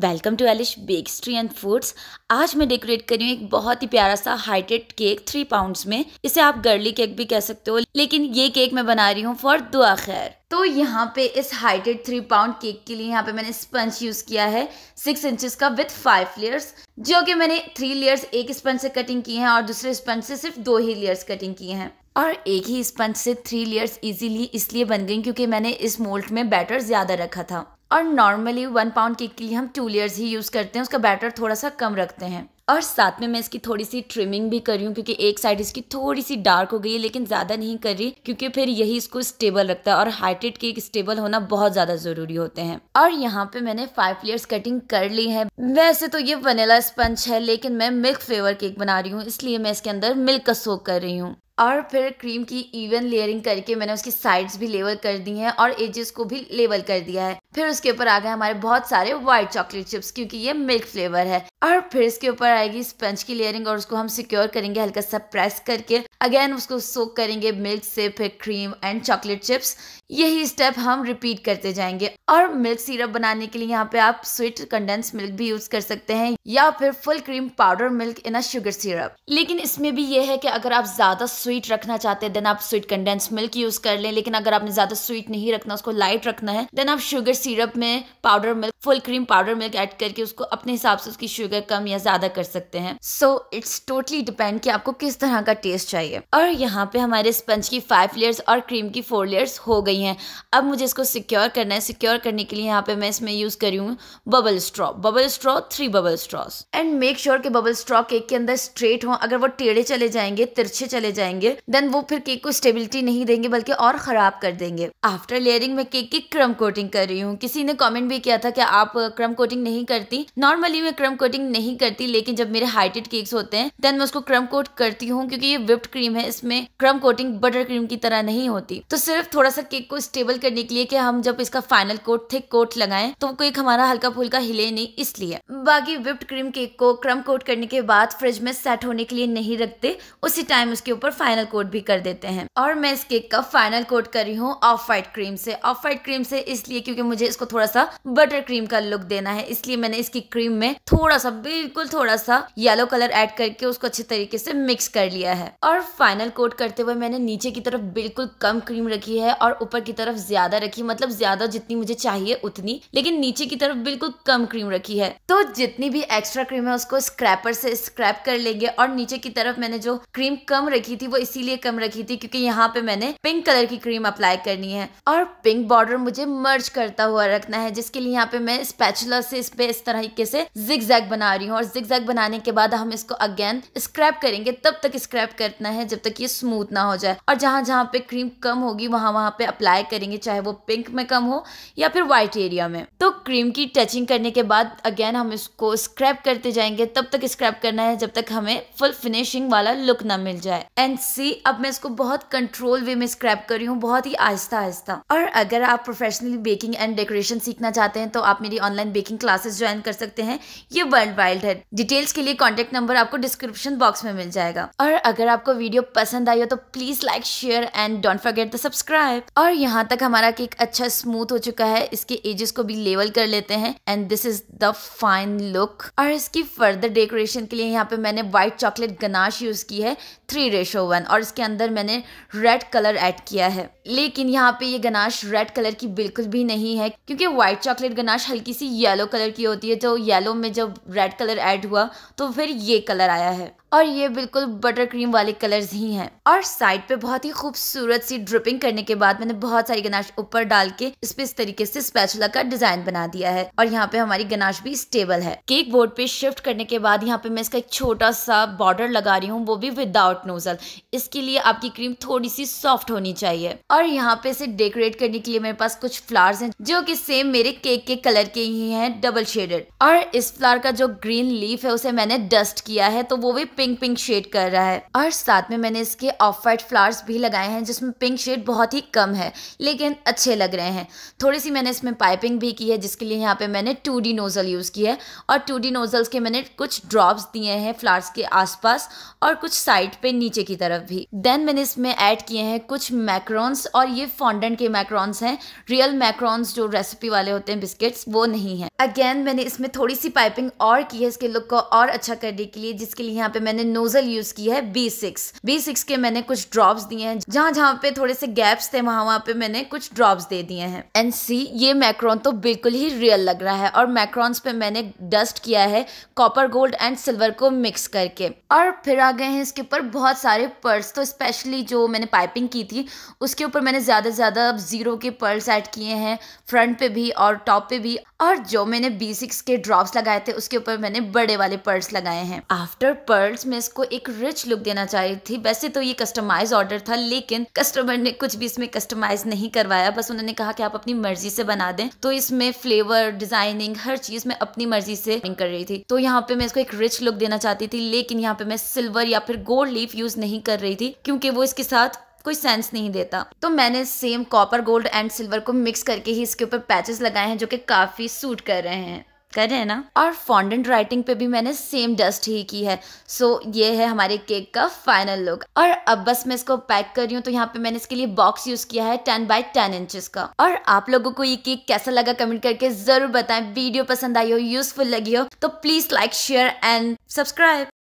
welcome to Elish bakestry and foods आज मैं decorate रही हूँ एक बहुत ही प्यारा सा हाइटेड केक थ्री पाउंड्स में इसे आप गर्ली केक भी कह सकते हो लेकिन ये केक मैं बना रही हूँ फॉर दुआ खैर तो यहाँ पे इस हाइटेड थ्री पाउंड केक के लिए यहाँ पे मैंने स्पंज यूज़ किया है सिक्स इंचेस का विथ फाइव लेयर्स जो कि मैंने थ्री लेयर्स एक स्पंज से कटिंग किए हैं और दूसरे स्पंज से सिर्फ दो ही लेयर्स कटिंग किए हैं और एक ही स्पंज से थ्री लेयर्स इजीली इसलिए बन गई क्योंकि मैंने इस मोल्ट में बैटर ज़्यादा रखा था और नॉर्मली वन पाउंड केक के लिए हम टू लेयर्स ही यूज़ करते हैं उसका बैटर थोड़ा सा कम रखते हैं और साथ में मैं इसकी थोड़ी सी ट्रिमिंग भी कर रही हूँ क्योंकि एक साइड इसकी थोड़ी सी डार्क हो गई है लेकिन ज़्यादा नहीं कर रही क्योंकि फिर यही इसको स्टेबल रखता है और हाइटेड केक स्टेबल होना बहुत ज़्यादा ज़रूरी होते हैं और यहाँ पे मैंने फाइव लेयर्स कटिंग कर ली है वैसे तो ये वनीला स्पंज है लेकिन मैं मिल्क फ्लेवर केक बना रही हूँ इसलिए मैं इसके अंदर मिल्क का सोक कर रही हूँ और फिर क्रीम की इवन लेयरिंग करके मैंने उसकी साइड्स भी लेवल कर दी हैं और एजेस को भी लेवल कर दिया है फिर उसके ऊपर आ गए हमारे बहुत सारे व्हाइट चॉकलेट चिप्स क्योंकि ये मिल्क फ्लेवर है और फिर इसके ऊपर आएगी स्पंज की लेयरिंग और उसको हम सिक्योर करेंगे हल्का सा प्रेस करके अगेन उसको सोक करेंगे मिल्क से फिर क्रीम एंड चॉकलेट चिप्स यही स्टेप हम रिपीट करते जाएंगे और मिल्क सिरप बनाने के लिए यहाँ पे आप स्वीट कंडेंस मिल्क भी यूज कर सकते हैं या फिर full cream powder milk in a sugar syrup लेकिन इसमें भी ये है कि अगर आप ज्यादा स्वीट रखना चाहते हैं देन आप स्वीट कंडेंस मिल्क यूज कर लें लेकिन अगर आपने ज्यादा स्वीट नहीं रखना उसको लाइट रखना है देन आप शुगर सिरप में powder milk full cream powder milk add करके उसको अपने हिसाब से उसकी शुगर कम या ज्यादा कर सकते हैं सो इट्स टोटली डिपेंड की आपको किस तरह का टेस्ट चाहिए और यहाँ पे हमारे स्पंज की फाइव लेयर्स और क्रीम की फोर लेयर्स हो गई गई हैं अब मुझे इसको सिक्योर करना है सिक्योर करने के लिए यहाँ पे मैं इसमें यूज़ करी हूँ bubble straw bubble straw three bubble straws and make sure कि बबल स्ट्रॉ केक के अंदर स्ट्रेट हों अगर वो टेढ़े चले जाएंगे तिरछे चले जाएंगे देन वो फिर केक को स्टेबिलिटी नहीं देंगे बल्कि और ख़राब कर देंगे आफ्टर लेयरिंग में केक की क्रम कोटिंग कर रही हूँ किसी ने कॉमेंट भी किया था कि आप क्रम कोटिंग नहीं करती नॉर्मली मैं क्रम कोटिंग नहीं करती लेकिन जब मेरे हाइटेड केक्स होते हैं देन मैं उसको क्रम कोट करती हूँ क्योंकि ये विप्ड क्रीम है इसमें क्रम कोटिंग बटर क्रीम की तरह नहीं होती तो सिर्फ थोड़ा सा केक को स्टेबल करने के लिए कि हम जब इसका फाइनल कोट थिक कोट लगाएं तो केक हमारा हल्का फुल्का हिले नहीं इसलिए बाकी विप्ड क्रीम केक को क्रम कोट करने के बाद फ्रिज में सेट होने के लिए नहीं रखते उसी टाइम उसके ऊपर फाइनल कोट भी कर देते हैं और मैं इस केक का फाइनल कोट कर रही हूँ ऑफ वाइट क्रीम से ऑफ वाइट क्रीम से इसलिए क्योंकि मुझे इसको थोड़ा सा बटर क्रीम का लुक देना है इसलिए मैंने इसकी क्रीम में थोड़ा सा बिल्कुल थोड़ा सा येलो कलर एड करके उसको अच्छे तरीके से मिक्स कर लिया है और फाइनल कोट करते हुए मैंने नीचे की तरफ बिल्कुल कम क्रीम रखी है और ऊपर ऊपर की तरफ ज्यादा रखी मतलब ज्यादा जितनी मुझे चाहिए उतनी लेकिन नीचे की तरफ बिल्कुल कम क्रीम रखी है तो जितनी भी एक्स्ट्रा क्रीम है उसको स्क्रैपर से स्क्रैप कर लेंगे और नीचे की तरफ मैंने जो क्रीम कम रखी थी वो इसीलिए कम रखी थी क्योंकि यहाँ पे मैंने पिंक कलर की क्रीम अप्लाई करनी है और पिंक बॉर्डर मुझे मर्ज करता हुआ रखना है जिसके लिए यहाँ पे मैं स्पैचुला से इस पे इस तरीके से जिग जैग बना रही हूँ और जिग जैग बनाने के बाद हम इसको अगेन स्क्रैप करेंगे तब तक स्क्रैप करना है जब तक ये स्मूथ ना हो जाए और जहां जहां पे क्रीम कम होगी वहां वहां पे अप्लाई अप्लाई करेंगे चाहे वो पिंक में कम हो या फिर वाइट एरिया में तो क्रीम की टचिंग करने के बाद अगेन हम इसको स्क्रैप करते जाएंगे तब तक स्क्रैप करना है जब तक हमें फुल फिनिशिंग वाला लुक ना मिल जाए एंड सी अब मैं इसको बहुत कंट्रोल वे में स्क्रैप कर रही हूँ बहुत ही आहिस्ता आहिस्ता और अगर आप प्रोफेशनली बेकिंग एंड डेकोरेशन सीखना चाहते हैं तो आप मेरी ऑनलाइन बेकिंग क्लासेस ज्वाइन कर सकते हैं ये वर्ल्ड वाइल्ड है डिटेल्स के लिए कॉन्टेक्ट नंबर आपको डिस्क्रिप्शन बॉक्स में मिल जाएगा और अगर आपको वीडियो पसंद आई हो तो please like share and don't forget the subscribe और यहाँ तक हमारा केक अच्छा स्मूथ हो चुका है इसके एजेस को भी लेवल कर लेते हैं and this is the fine look और इसकी फर्दर डेकोरेशन के लिए यहाँ पे मैंने व्हाइट चॉकलेट गनाश यूज की है थ्री रेशो वन और इसके अंदर मैंने रेड कलर ऐड किया है लेकिन यहाँ पे ये गनाश रेड कलर की बिल्कुल भी नहीं है क्योंकि व्हाइट चॉकलेट गनाश हल्की सी येलो कलर की होती है तो येलो में जब रेड कलर ऐड हुआ तो फिर ये कलर आया है और ये बिल्कुल बटर क्रीम वाले कलर्स ही हैं और साइड पे बहुत ही खूबसूरत सी ड्रिपिंग करने के बाद मैंने बहुत सारी गनाश ऊपर डाल के इस पे इस तरीके से स्पैचुला का डिजाइन बना दिया है और यहाँ पे हमारी गनाश भी स्टेबल है केक बोर्ड पे शिफ्ट करने के बाद यहाँ पे मैं इसका एक छोटा सा बॉर्डर लगा रही हूँ वो भी विदाउट नोजल इसके लिए आपकी क्रीम थोड़ी सी सॉफ्ट होनी चाहिए और यहाँ पे इसे डेकोरेट करने के लिए मेरे पास कुछ फ्लावर्स है जो की सेम मेरे केक के कलर के ही है डबल शेडेड और इस फ्लावर का जो ग्रीन लीफ है उसे मैंने डस्ट किया है तो वो भी पिंक पिंक शेड कर रहा है और साथ में मैंने इसके ऑफ वाइट फ्लावर्स भी लगाए हैं जिसमें पिंक शेड बहुत ही कम है लेकिन अच्छे लग रहे हैं थोड़ी सी मैंने इसमें पाइपिंग भी की है जिसके लिए यहाँ पे मैंने टू डी नोज़ल यूज़ की है और टू डी नोज़ल्स के मैंने कुछ ड्रॉप्स दिए हैं फ्लावर्स के आसपास और कुछ साइड पे नीचे की तरफ भी देन मैंने इसमें ऐड किए हैं कुछ मैक्रॉन्स और ये फॉन्डेंट के मैक्रॉन्स हैं रियल मैक्रॉन्स जो रेसिपी वाले होते हैं बिस्किट्स वो नहीं है अगेन मैंने इसमें थोड़ी सी पाइपिंग और की है इसके लुक को और अच्छा करने के लिए जिसके लिए यहाँ पे मैंने नोजल यूज की है बी सिक्स बी सिक्स के मैंने कुछ ड्रॉप्स दिए हैं जहां जहाँ पे थोड़े से गैप्स थे वहां वहां पे मैंने कुछ ड्रॉप्स दे दिए हैं एंड सी ये मैक्रॉन तो बिल्कुल ही रियल लग रहा है और मैक्रॉन्स पे मैंने डस्ट किया है कॉपर गोल्ड एंड सिल्वर को मिक्स करके और फिर आ गए हैं इसके ऊपर बहुत सारे पर्ल्स तो स्पेशली जो मैंने पाइपिंग की थी उसके ऊपर मैंने ज़्यादा से ज़्यादा ज़ीरो के पर्ल्स एड किए हैं फ्रंट पे भी और टॉप पे भी और जो मैंने बी सिक्स के ड्रॉप्स लगाए थे उसके ऊपर मैंने बड़े वाले पर्ल्स लगाए हैं आफ्टर पर्ल वर्ड्स में इसको एक रिच लुक देना चाह रही थी वैसे तो ये कस्टमाइज ऑर्डर था लेकिन कस्टमर ने कुछ भी इसमें कस्टमाइज नहीं करवाया बस उन्होंने कहा कि आप अपनी मर्जी से बना दें तो इसमें फ्लेवर डिजाइनिंग हर चीज में अपनी मर्जी से कर रही थी तो यहाँ पे मैं इसको एक रिच लुक देना चाहती थी लेकिन यहाँ पे मैं सिल्वर या फिर गोल्ड लीफ यूज नहीं कर रही थी क्योंकि वो इसके साथ कोई सेंस नहीं देता तो मैंने same copper gold and silver को मिक्स करके ही इसके ऊपर पैचेस लगाए हैं जो कि काफी सूट कर रहे हैं कर रहे हैं ना और फॉन्डेंट राइटिंग पे भी मैंने सेम डस्ट ही की है सो so, ये है हमारे केक का फाइनल लुक और अब बस मैं इसको पैक कर रही हूँ तो यहाँ पे मैंने इसके लिए बॉक्स यूज किया है टेन बाय टेन इंचेस का और आप लोगों को ये केक कैसा लगा कमेंट करके जरूर बताएं वीडियो पसंद आई हो यूजफुल लगी हो तो please like share and subscribe